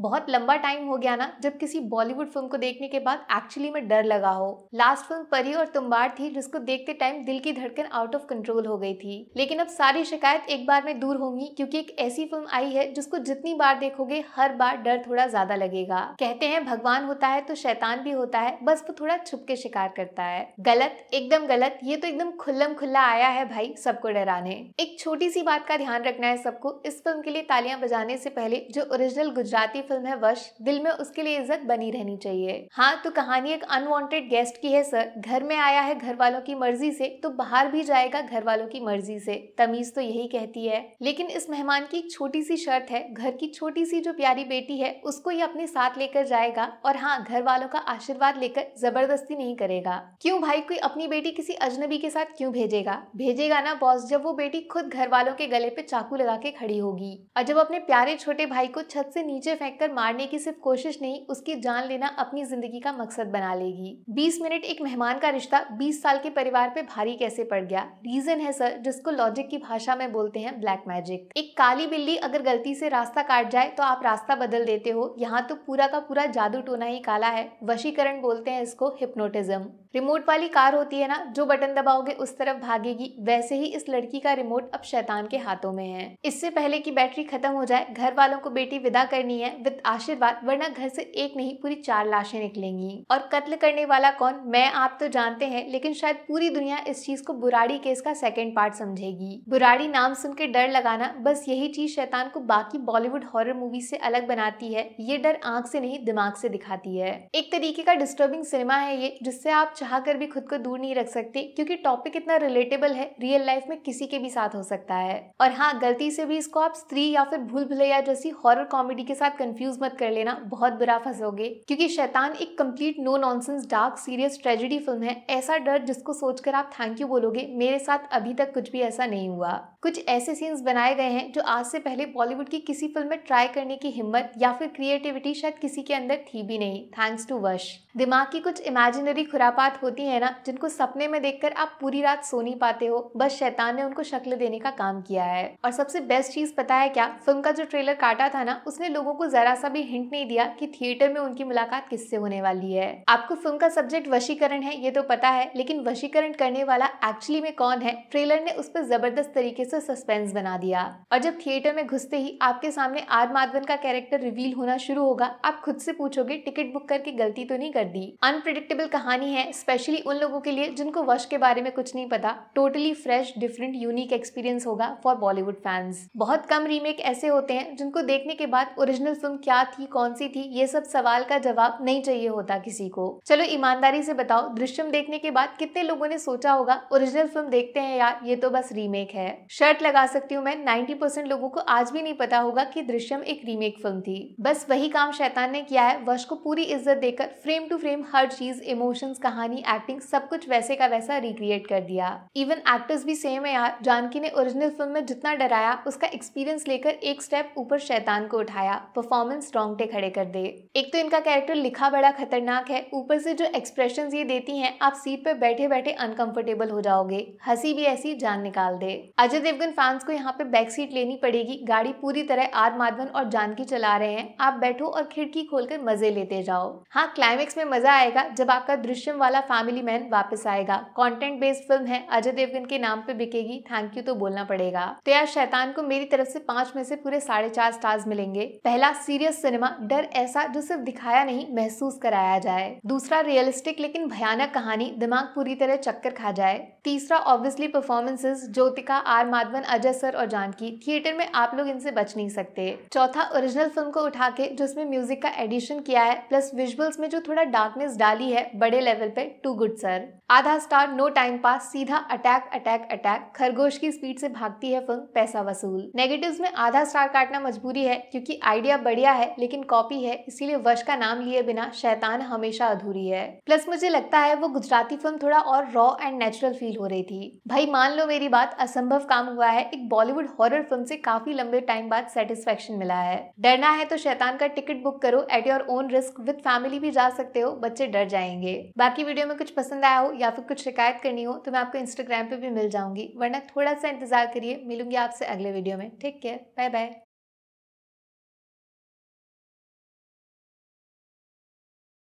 बहुत लंबा टाइम हो गया ना जब किसी बॉलीवुड फिल्म को देखने के बाद एक्चुअली में डर लगा हो लास्ट फिल्म परी और तुम्बार थी जिसको देखते टाइम दिल की धड़कन आउट ऑफ कंट्रोल हो गई थी लेकिन अब सारी शिकायत एक बार में दूर होंगी क्योंकि एक ऐसी फिल्म आई है जिसको जितनी बार देखोगे हर बार डर थोड़ा ज्यादा लगेगा कहते हैं भगवान होता है तो शैतान भी होता है बस वो थोड़ा छुप के शिकार करता है गलत एकदम गलत ये तो एकदम खुल्लम खुल्ला आया है भाई सबको डराने एक छोटी सी बात का ध्यान रखना है सबको इस फिल्म के लिए तालियां बजाने से पहले जो ओरिजिनल गुजराती फिल्म है वश दिल में उसके लिए इज्जत बनी रहनी चाहिए हाँ तो कहानी एक अनवांटेड गेस्ट की है सर घर में आया है घर वालों की मर्जी से तो बाहर भी जाएगा घर वालों की मर्जी से तमीज तो यही कहती है लेकिन इस मेहमान की एक छोटी सी शर्त है घर की छोटी सी जो प्यारी बेटी है उसको ये अपने साथ लेकर जाएगा और हाँ घर वालों का आशीर्वाद लेकर जबरदस्ती नहीं करेगा क्यूँ भाई कोई अपनी बेटी किसी अजनबी के साथ क्यूँ भेजेगा भेजेगा ना बॉस जब वो बेटी खुद घर वालों के गले पे चाकू लगा के खड़ी होगी और जब अपने प्यारे छोटे भाई को छत से नीचे फेंक कर मारने की सिर्फ कोशिश नहीं उसकी जान लेना अपनी जिंदगी का मकसद बना लेगी 20 मिनट एक मेहमान का रिश्ता 20 साल के परिवार पे भारी कैसे पड़ गया रीजन है सर जिसको लॉजिक की भाषा में बोलते हैं ब्लैक मैजिक एक काली बिल्ली अगर गलती से रास्ता काट जाए तो आप रास्ता बदल देते हो यहाँ तो पूरा का पूरा जादू टोना ही काला है वशीकरण बोलते हैं इसको हिप्नोटिज्म रिमोट वाली कार होती है ना जो बटन दबाओगे उस तरफ भागेगी वैसे ही इस लड़की का रिमोट अब शैतान के हाथों में है इससे पहले की बैटरी खत्म हो जाए घर वालों को बेटी विदा करनी है विद आशीर्वाद वरना घर से एक नहीं पूरी चार लाशें निकलेंगी और कत्ल करने वाला कौन मैं आप तो जानते हैं लेकिन शायद पूरी दुनिया इस चीज को बुराड़ी केस का सेकेंड पार्ट समझेगी बुराड़ी नाम के डर लगाना बस यही चीज शैतान को बाकी बॉलीवुड हॉरर मूवी से अलग बनाती है ये डर आंख से नहीं दिमाग से दिखाती है एक तरीके का डिस्टर्बिंग सिनेमा है ये जिससे आप चाह कर भी खुद को दूर नहीं रख सकते क्योंकि टॉपिक इतना रिलेटेबल है रियल लाइफ में किसी के भी साथ हो सकता है और हाँ गलती से भी इसको आप स्त्री या फिर भूल भुलैया जैसी हॉरर कॉमेडी के साथ कंफ्यूज कंफ्यूज मत कर लेना बहुत बुरा फंसोगे क्योंकि शैतान एक complete no nonsense dark serious tragedy film है ऐसा डर जिसको सोचकर आप थैंक यू बोलोगे मेरे साथ अभी तक कुछ भी ऐसा नहीं हुआ कुछ ऐसे सीन्स बनाए गए हैं जो आज से पहले बॉलीवुड की किसी फिल्म में ट्राई करने की हिम्मत या फिर क्रिएटिविटी शायद किसी के अंदर थी भी नहीं थैंक्स टू वश दिमाग की कुछ इमेजिनरी खुरापात होती है ना जिनको सपने में देखकर आप पूरी रात सो नहीं पाते हो बस शैतान ने उनको शक्ल देने का काम किया है और सबसे बेस्ट चीज पता है क्या फिल्म का जो ट्रेलर काटा था ना उसने लोगों को जरा सा भी हिंट नहीं दिया कि थिएटर में उनकी मुलाकात किससे होने वाली है आपको फिल्म का सब्जेक्ट वशीकरण है ये तो पता है लेकिन वशीकरण करने वाला एक्चुअली में कौन है ट्रेलर ने उस पर जबरदस्त तरीके से सस्पेंस बना दिया और जब थिएटर में घुसते ही आपके सामने आर माधवन का कैरेक्टर रिवील होना शुरू होगा आप खुद से पूछोगे टिकट बुक करके गलती तो नहीं कर दी अनप्रिडिक्टेबल कहानी है स्पेशली उन लोगों के लिए जिनको वश के बारे में कुछ नहीं पता totally fresh different unique experience होगा फॉर बॉलीवुड फैंस बहुत कम रीमेक ऐसे होते हैं जिनको देखने के बाद ओरिजिनल फिल्म क्या थी कौन सी थी ये सब सवाल का जवाब नहीं चाहिए होता किसी को चलो ईमानदारी से बताओ दृश्यम देखने के बाद कितने लोगों ने सोचा होगा ओरिजिनल फिल्म देखते हैं यार ये तो बस रीमेक है शर्ट लगा सकती हूँ मैं 90% लोगों को आज भी नहीं पता होगा कि दृश्यम एक रीमेक फिल्म थी बस वही काम शैतान ने किया है वश को पूरी इज्जत देकर फ्रेम टू फ्रेम हर चीज इमोशंस कहानी एक्टिंग सब कुछ वैसे का वैसा रिक्रिएट कर दिया इवन एक्टर्स भी सेम है यार जानकी ने ओरिजिनल फिल्म में जितना डराया उसका एक्सपीरियंस लेकर एक स्टेप ऊपर शैतान को उठाया परफॉर्मेंस रोंगटे खड़े कर दे एक तो इनका कैरेक्टर लिखा बड़ा खतरनाक है ऊपर से जो एक्सप्रेशन ये देती है आप सीट पर बैठे बैठे अनकंफर्टेबल हो जाओगे हंसी भी ऐसी जान निकाल दे अजय देवगन फैंस को यहाँ पे बैक सीट लेनी पड़ेगी गाड़ी पूरी तरह आर माधवन और जानकी चला रहे हैं आप बैठो और खिड़की खोलकर मजे लेते जाओ हाँ क्लाइमेक्स में मजा आएगा जब आपका दृश्यम वाला फैमिली मैन वापस आएगा कंटेंट बेस्ड फिल्म है अजय देवगन के नाम पे बिकेगी थैंक यू तो बोलना पड़ेगा तो यार शैतान को मेरी तरफ ऐसी पांच में से पूरे साढ़े चार स्टार्स मिलेंगे पहला सीरियस सिनेमा डर ऐसा जो सिर्फ दिखाया नहीं महसूस कराया जाए दूसरा रियलिस्टिक लेकिन भयानक कहानी दिमाग पूरी तरह चक्कर खा जाए तीसरा obviously performances Jyotika R Madhavan Ajay sir और जानकी थिएटर में आप लोग इनसे बच नहीं सकते चौथा ओरिजिनल फिल्म को उठा के जिसमें म्यूजिक का एडिशन किया है प्लस विजुअल्स में जो थोड़ा डार्कनेस डाली है बड़े लेवल पे टू गुड सर आधा स्टार नो टाइम पास सीधा अटैक अटैक अटैक खरगोश की स्पीड से भागती है फिल्म पैसा वसूल नेगेटिव्स में आधा स्टार काटना मजबूरी है क्योंकि आइडिया बढ़िया है लेकिन कॉपी है इसीलिए वश का नाम लिए बिना शैतान हमेशा अधूरी है प्लस मुझे लगता है वो गुजराती फिल्म थोड़ा और रॉ एंड नेचुरल फील हो रही थी भाई मान लो मेरी बात असंभव काम हुआ है एक बॉलीवुड हॉरर फिल्म से काफी लंबे टाइम बाद सेटिस्फेक्शन मिला है डरना है तो शैतान का टिकट बुक करो at your own risk with family भी जा सकते हो बच्चे डर जाएंगे बाकी वीडियो में कुछ पसंद आया हो या फिर कुछ शिकायत करनी हो तो मैं आपको इंस्टाग्राम पे भी मिल जाऊंगी वरना थोड़ा सा इंतजार करिए मिलूंगी आपसे अगले वीडियो में ठीक है बाय बाय